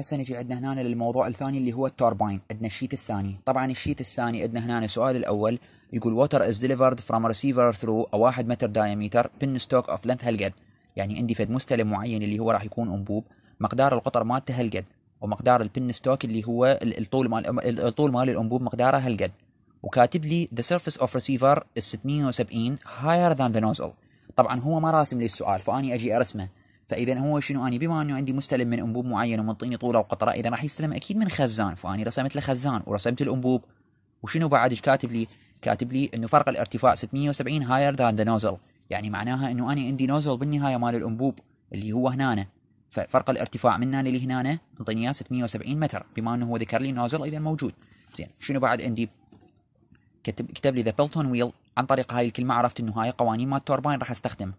هسه نجي عندنا هنا للموضوع الثاني اللي هو التوربين عندنا الشيت الثاني طبعا الشيت الثاني عندنا هنا السؤال الاول يقول ووتر از ديليفرد فروم ريسيفر ثرو 1 متر دايمتر بن ستوك اوف لينث هالقد يعني عندي فد مستلم معين اللي هو راح يكون انبوب مقدار القطر مالته هالقد ومقدار البن ستوك اللي هو الطول مال الطول مال الانبوب مقداره هالقد وكاتب لي the surface of receiver is 670 higher than the nozzle طبعا هو ما راسم لي السؤال فاني اجي ارسمه فاذا هو شنو اني بما انه عندي مستلم من انبوب معين ومنطيني طوله وقطره اذا راح يستلم اكيد من خزان فاني رسمت له خزان ورسمت الانبوب وشنو بعد ايش كاتب لي؟ كاتب لي انه فرق الارتفاع 670 هاير ذان ذا نوزل يعني معناها انه انا عندي نوزل بالنهايه مال الانبوب اللي هو هنا ففرق الارتفاع من هنا لهنا انطيني اياه 670 متر بما انه هو ذكر لي نوزل اذا موجود زين شنو بعد عندي؟ كتب كتب لي ذا بيلتون ويل عن طريق هاي الكلمه عرفت انه هاي قوانين مال التوربين راح استخدم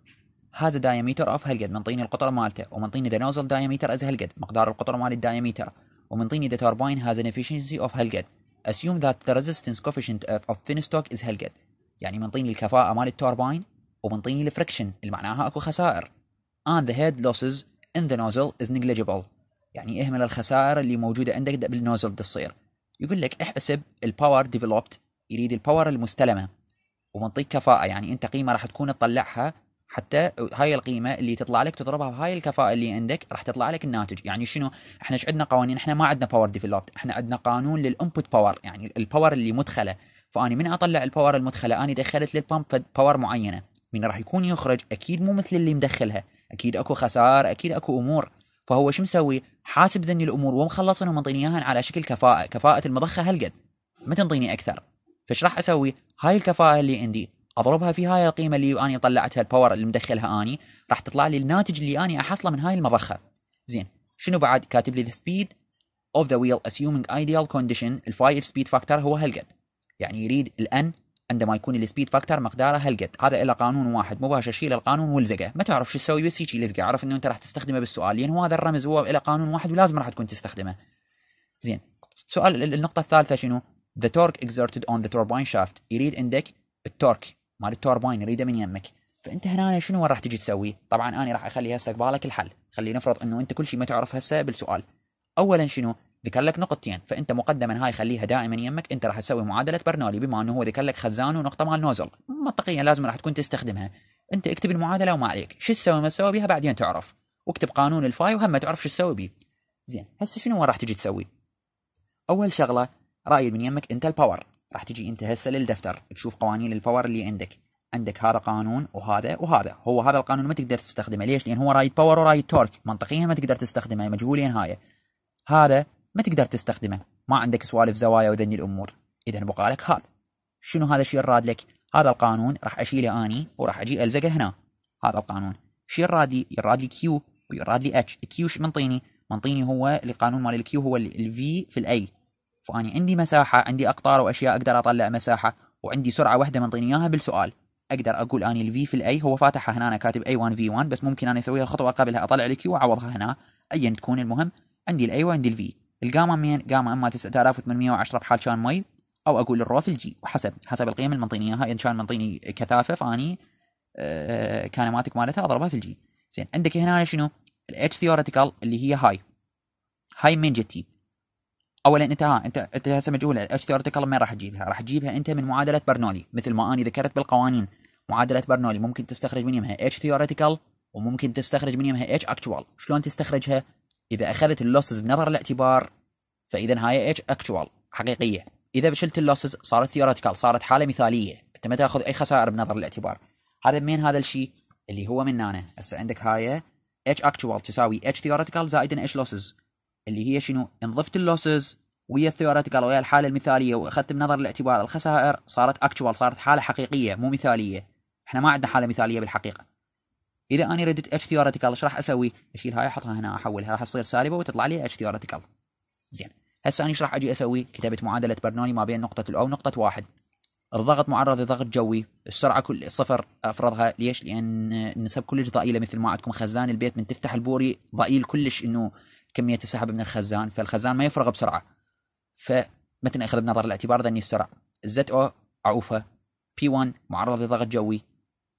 هذا دايمتر اوف هالقد منطيني القطر مالته ومنطيني ذا نوزل دايمتر از هالقد مقدار القطر مال الدايمتر ومنطيني ذا توربين هاز ان efficiency اوف هالقد assume that the resistance coefficient of thin stock is هالقد يعني منطيني الكفاءة مال التوربين ومنطيني الفريكشن اللي معناها اكو خسائر and the head losses in the nozzle is negligible يعني اهمل الخسائر اللي موجودة عندك بالنوزل تصير يقول لك احسب الباور ديفلوبت يريد الباور المستلمة ومنطيك كفاءة يعني انت قيمة راح تكون تطلعها حتى هاي القيمه اللي تطلع لك تضربها بهاي الكفاءه اللي عندك راح تطلع لك الناتج يعني شنو احنا ايش عندنا قوانين احنا ما عندنا باور ديفلوبت احنا عندنا قانون للانبوت باور يعني الباور اللي مدخله فاني من اطلع الباور المدخله اني دخلت للبامب باور معينه من راح يكون يخرج اكيد مو مثل اللي مدخلها اكيد اكو خسار اكيد اكو امور فهو شو مسوي حاسب ذني الامور ومخلصهم ومنطيني اياها على شكل كفاءه كفاءه المضخه هالقد ما تنطيني اكثر فايش راح اسوي هاي الكفاءه اللي عندي اضربها في هاي القيمه اللي اني طلعتها الباور اللي مدخلها اني راح تطلع لي الناتج اللي اني احصله من هاي المضخه زين شنو بعد كاتب لي ذا سبيد اوف ذا ويل اسيومينج ايديال كونديشن الفاي اف سبيد فاكتور هو هالقد يعني يريد الان عندما يكون السبيد فاكتور مقداره هالقد هذا له قانون واحد مباشر شيل القانون ولزقه ما تعرف شو تسوي بس هيك لزقه اعرف انه انت راح تستخدمه بالسؤال لان هو هذا الرمز هو له قانون واحد ولازم راح تكون تستخدمه زين سؤال النقطه الثالثه شنو ذا تورك exerted اون ذا توربين شافت يريد عندك التورك مال التورباين يريده من يمك فانت هنا شنو راح تجي تسوي؟ طبعا انا راح اخلي هسه قبالك الحل، خلي نفرض انه انت كل شيء ما تعرف هسه بالسؤال. اولا شنو؟ ذكر لك نقطتين، فانت مقدما هاي خليها دائما يمك، انت راح تسوي معادله برنولي بما انه هو ذكر لك خزان ونقطه مال نوزل، منطقيا لازم راح تكون تستخدمها. انت اكتب المعادله وما عليك، شو تسوي ما تسوي بها بعدين تعرف. واكتب قانون الفاي وهم ما تعرف شو تسوي به. زين، هسه شنو راح تجي تسوي؟ اول شغله رايد من يمك انت الباور، راح تجي انت هسه للدفتر تشوف قوانين الباور اللي عندك عندك هذا قانون وهذا وهذا هو هذا القانون ما تقدر تستخدمه ليش لان هو رايد باور ورايد تورك منطقيا ما تقدر تستخدمه مجهولين هاي هذا ما تقدر تستخدمه ما عندك سوالف زوايا ودني الامور اذا بقى لك هذا شنو هذا الشيء الراد لك هذا القانون راح اشيله اني وراح اجي الزقه هنا هذا القانون شيء الرادي يراد لي كيو ويراد لي اتش كيو شو منطيني منطيني هو القانون مال الكيو هو الفي في الاي فأني عندي مساحة عندي أقطار وأشياء أقدر أطلع مساحة وعندي سرعة واحدة منطيني إياها بالسؤال أقدر أقول أني الفي في الأي هو فاتحة هنا أنا كاتب أي 1 في 1 بس ممكن أنا أسويها خطوة قبلها أطلع الكيو وأعوضها هنا أيا تكون المهم عندي الأي وعندي الفي الجاما مين جاما إما 9810 بحال كان مي أو أقول الرو في الجي وحسب حسب القيم اللي منطيني إياها إن كان منطيني كثافة فأني أه مالتها أضربها في الجي زين عندك هنا شنو الاتش ثيوريتيكال اللي هي هاي هاي من جتي اولا انت ها انت انت هسه مجهول اتش ثيوريتيكال ما راح تجيبها؟ راح تجيبها انت من معادله برنولي مثل ما انا ذكرت بالقوانين معادله برنولي ممكن تستخرج من يمها اتش ثيوريتيكال وممكن تستخرج من يمها اتش اكتوال شلون تستخرجها؟ اذا اخذت اللوسز بنظر الاعتبار فاذا هاي اتش اكتوال حقيقيه اذا شلت اللوسز صارت ثيوريتيكال صارت حاله مثاليه انت ما تاخذ اي خسائر بنظر الاعتبار هذا من هذا الشيء اللي هو من هنا هسه عندك هاي اتش اكتوال تساوي اتش ثيوريتيكال زائد اتش لوسز اللي هي شنو ان ضفت اللوسز ويا الثيوريتيكال ويا الحاله المثاليه واخذت بنظر الاعتبار الخسائر صارت اكتوال صارت حاله حقيقيه مو مثاليه احنا ما عندنا حاله مثاليه بالحقيقه اذا انا ردت اتش ثيوريتيكال ايش راح اسوي اشيل هاي احطها هنا احولها راح تصير سالبه وتطلع لي اتش ثيوريتيكال زين هسه انا ايش راح اجي اسوي كتبت معادله برنولي ما بين نقطه الاو ونقطه واحد الضغط معرض لضغط جوي السرعه كل صفر افرضها ليش لان النسب كلش ضئيله مثل ما عندكم خزان البيت من تفتح البوري ضئيل كلش انه كميه السحب من الخزان فالخزان ما يفرغ بسرعه فمتى ناخذ بنظر الاعتبار ذني السرعه الزد او عوفه بي 1 معرض لضغط جوي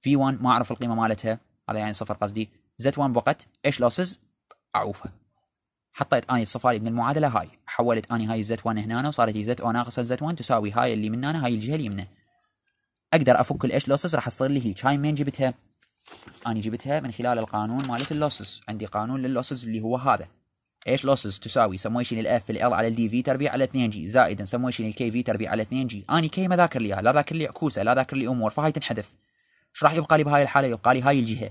في 1 ما اعرف القيمه مالتها هذا يعني صفر قصدي زد 1 بقت ايش لوسز عوفه حطيت اني الصفاري من المعادله هاي حولت اني هاي الزت 1 هنا وصارت زد او ناقصه زد 1 تساوي هاي اللي من هنا هاي الجهه اليمنى اقدر افك الايش لوسز راح تصير لي هيك هاي منين جبتها؟ اني جبتها من خلال القانون مالت اللوسز عندي قانون لللوسز اللي هو هذا ايش لوسز تساوي سمويشن الاف ال على الدي في تربيع على 2 جي زائد سمويشن الكي في تربيع على 2 جي اني كي ما ذاكر لي اياها لا ذاكر لي عكوسه لا ذاكر لي امور فهاي تنحذف ايش راح يبقى لي بهاي الحاله يبقى لي هاي الجهه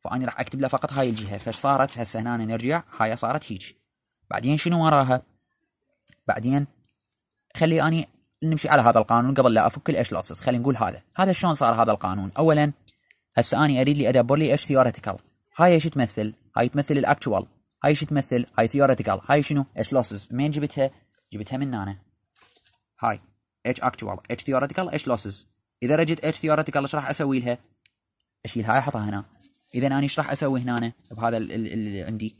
فاني راح اكتب لها فقط هاي الجهه فصارت هسه هنا نرجع هاي صارت هيج بعدين شنو وراها بعدين خلي اني نمشي على هذا القانون قبل لا افك الاش لوسز خلينا نقول هذا هذا شلون صار هذا القانون اولا هسه اني اريد لي ادبر لي ايش ثيوريتيكال هاي ايش تمثل هاي تمثل الاكتوال هاي شو تمثل هاي theoretical هاي شنو اتش losses منين جبتها جبتها من هنا هاي اتش actual اتش theoretical اتش losses اذا رجت اتش theoretical ايش راح اسوي لها اشيل هاي احطها هنا اذا انا ايش راح اسوي هنا بهذا اللي عندي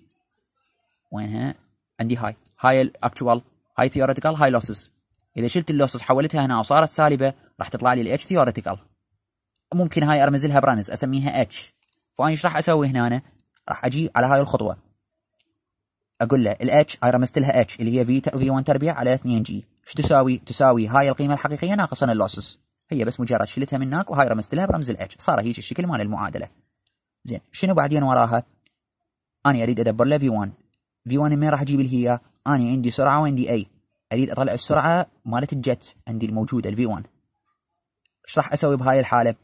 وينها عندي هاي هاي الاكتوال هاي ثيوريتيكال هاي لوسز اذا شلت اللوسز حولتها هنا وصارت سالبه راح تطلع لي الاتش ثيوريتيكال ممكن هاي ارمز لها برمز اسميها اتش فانا ايش راح اسوي هنا راح اجي على هاي الخطوه اقول له الاتش اي رمزت لها اتش اللي هي في في 1 تربيع على 2 جي ايش تساوي؟ تساوي هاي القيمه الحقيقيه ناقصا اللوسس هي بس مجرد شلتها من هناك وهاي رمزت لها برمز الاتش صار هيك الشكل مال المعادله زين شنو بعدين وراها؟ انا اريد ادبر له في 1 في 1 من راح اجيب هي؟ انا عندي سرعه وعندي اي اريد اطلع السرعه مالت الجت عندي الموجوده الفي 1 ايش راح اسوي بهاي الحاله؟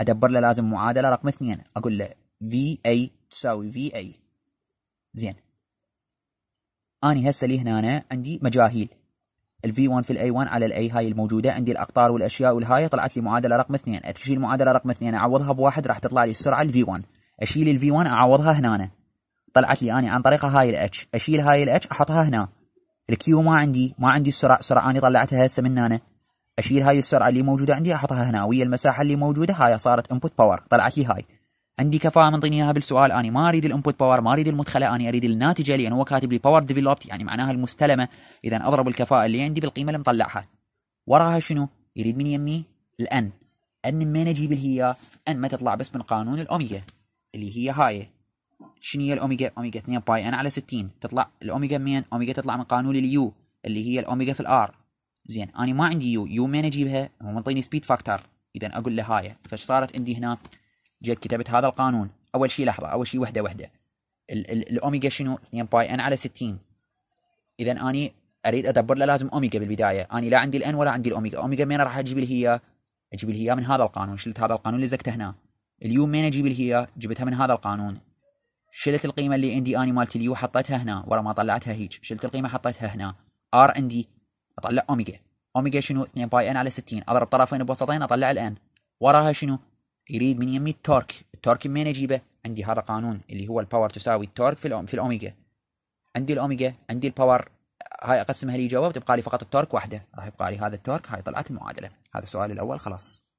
ادبر له لازم معادله رقم اثنين اقول له في اي تساوي في اي زين أنا هسه لي هنا عندي مجاهيل v 1 في a 1 على A هاي الموجوده عندي الاقطار والاشياء والهاي طلعت لي معادله رقم اثنين اشيل معادلة رقم اثنين اعوضها بواحد راح تطلع لي السرعه v 1 اشيل v 1 اعوضها هنا طلعت لي اني عن طريقها هاي الاتش اشيل هاي الاتش احطها هنا الكيو ما عندي ما عندي السرعه السرعه اني طلعتها هسه من هنا اشيل هاي السرعه اللي موجوده عندي احطها هنا ويا المساحه اللي موجوده هاي صارت انبوت باور طلعت لي هاي عندي كفاءه منطيني اياها بالسؤال انا ما اريد الانبوت باور ما اريد المدخله انا اريد الناتجه لان هو كاتب لي باور ديفلوبت يعني معناها المستلمه اذا اضرب الكفاءه اللي عندي بالقيمه اللي مطلعها وراها شنو يريد من يمي الان ان منين اجيب الهي ان ما تطلع بس من قانون الاوميجا اللي هي هاي شنو هي الاوميجا اوميجا 2 باي ان على 60 تطلع الاوميجا منين اوميجا تطلع من قانون اليو اللي هي الاوميجا في الار زين انا ما عندي يو يو منين اجيبها هو منطيني سبيد فاكتور اذا اقول له هاي فايش صارت عندي هنا جيت كتبت هذا القانون اول شيء لحظه اول شيء وحده وحده الاوميجا شنو 2 باي ان على 60 اذا اني اريد ادبر له لازم اوميجا بالبدايه اني لا عندي الان ولا عندي الاوميجا اوميجا مين راح اجيب لي هي اجيب لي هي من هذا القانون شلت هذا القانون اللي زكته هنا اليو مين اجيب لي هي جبتها من هذا القانون شلت القيمه اللي عندي اني مالت اليو حطيتها هنا ورا ما طلعتها هيج شلت القيمه حطيتها هنا ار عندي اطلع اوميجا اوميجا شنو 2 باي ان على 60 اضرب طرفين بوسطين اطلع الان وراها شنو يريد من يمي التورك التورك منين اجيبه عندي هذا قانون اللي هو الباور تساوي التورك في الأوم في الاوميجا عندي الاوميجا عندي الباور هاي اقسمها لي جواب تبقى لي فقط التورك واحده راح يبقى لي هذا التورك هاي طلعت المعادله هذا السؤال الاول خلاص